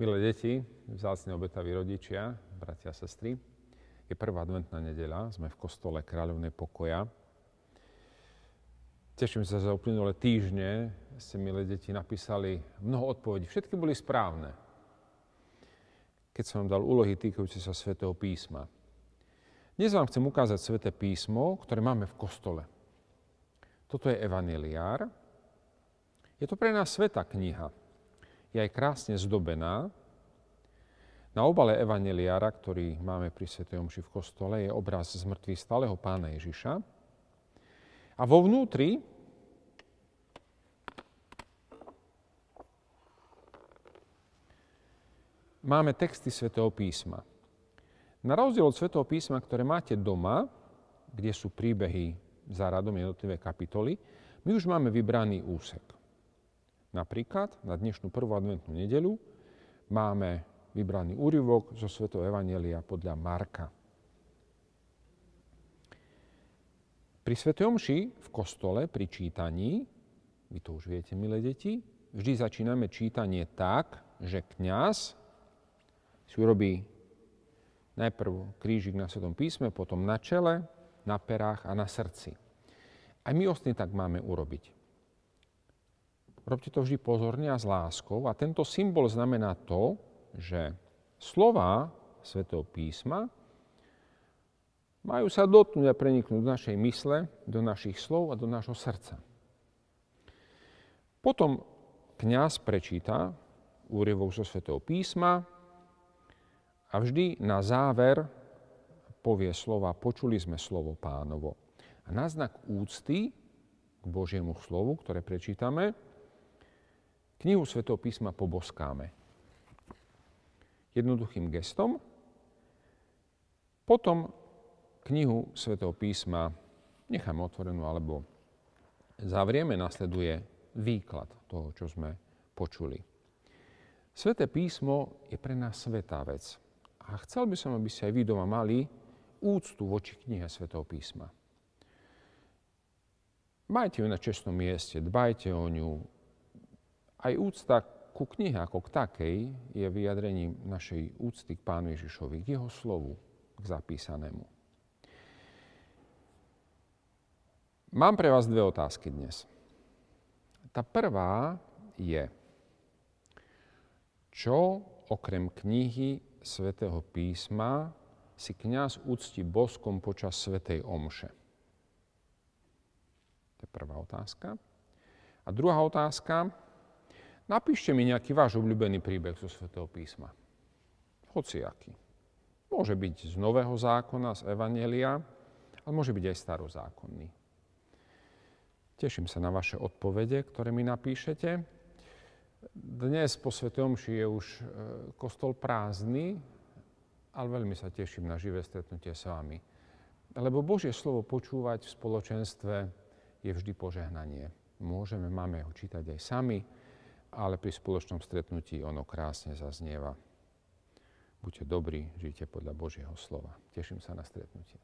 Milé deti, vzácne obetaví rodičia, bratia a sestry, je prvá adventná nedela, sme v kostole Kráľovnej pokoja. Teším sa, že za uplynulé týždne ste, milé deti, napísali mnoho odpovedí. Všetky boli správne. Keď som vám dal úlohy týkajúce sa svätého písma. Dnes vám chcem ukázať sväté písmo, ktoré máme v kostole. Toto je Evaniliár. Je to pre nás sveta kniha, je aj krásne zdobená, na obale Evangeliára, ktorý máme pri Sv. Omši v kostole, je obraz zmrtvý stáleho pána Ježiša. A vo vnútri máme texty svätého písma. Na rozdiel od svätého písma, ktoré máte doma, kde sú príbehy za radom jednotlivé kapitoly, my už máme vybraný úsek. Napríklad na dnešnú prvú adventnú nedelu máme vybraný úryvok zo Svetého Evanielia podľa Marka. Pri Svetomši v kostole pri čítaní, vy to už viete, milé deti, vždy začíname čítanie tak, že kňaz si urobí najprv krížik na Svetom písme, potom na čele, na perách a na srdci. Aj my ostne tak máme urobiť. Robte to vždy pozorne a s láskou. A tento symbol znamená to, že slova Svetého písma majú sa dotknúť a preniknúť do našej mysle, do našich slov a do nášho srdca. Potom kňaz prečíta úryvok zo Svetého písma a vždy na záver povie slova počuli sme slovo pánovo. A na znak úcty k Božiemu slovu, ktoré prečítame, knihu svätého písma poboskáme jednoduchým gestom. Potom knihu svätého písma necháme otvorenú alebo zavrieme, nasleduje výklad toho, čo sme počuli. Sveté písmo je pre nás svetá vec. A chcel by som, aby ste aj vy doma mali úctu voči knihe svetého písma. Majte ju na čestnom mieste, dbajte o ňu. Aj úcta ku knihe ako k takej je vyjadrením našej úcty k Pánu Ježišovi, k jeho slovu, k zapísanému. Mám pre vás dve otázky dnes. Tá prvá je, čo okrem knihy svätého písma si kňaz úcti boskom počas svätej omše? To je prvá otázka. A druhá otázka, Napíšte mi nejaký váš obľúbený príbeh zo svätého písma. Hociaký. Môže byť z Nového zákona, z Evanelia, ale môže byť aj starozákonný. Teším sa na vaše odpovede, ktoré mi napíšete. Dnes po Svetomši je už e, kostol prázdny, ale veľmi sa teším na živé stretnutie s vami. Lebo Božie slovo počúvať v spoločenstve je vždy požehnanie. Môžeme, máme ho čítať aj sami, ale pri spoločnom stretnutí ono krásne zaznieva. Buďte dobrí, žite podľa Božieho slova. Teším sa na stretnutie.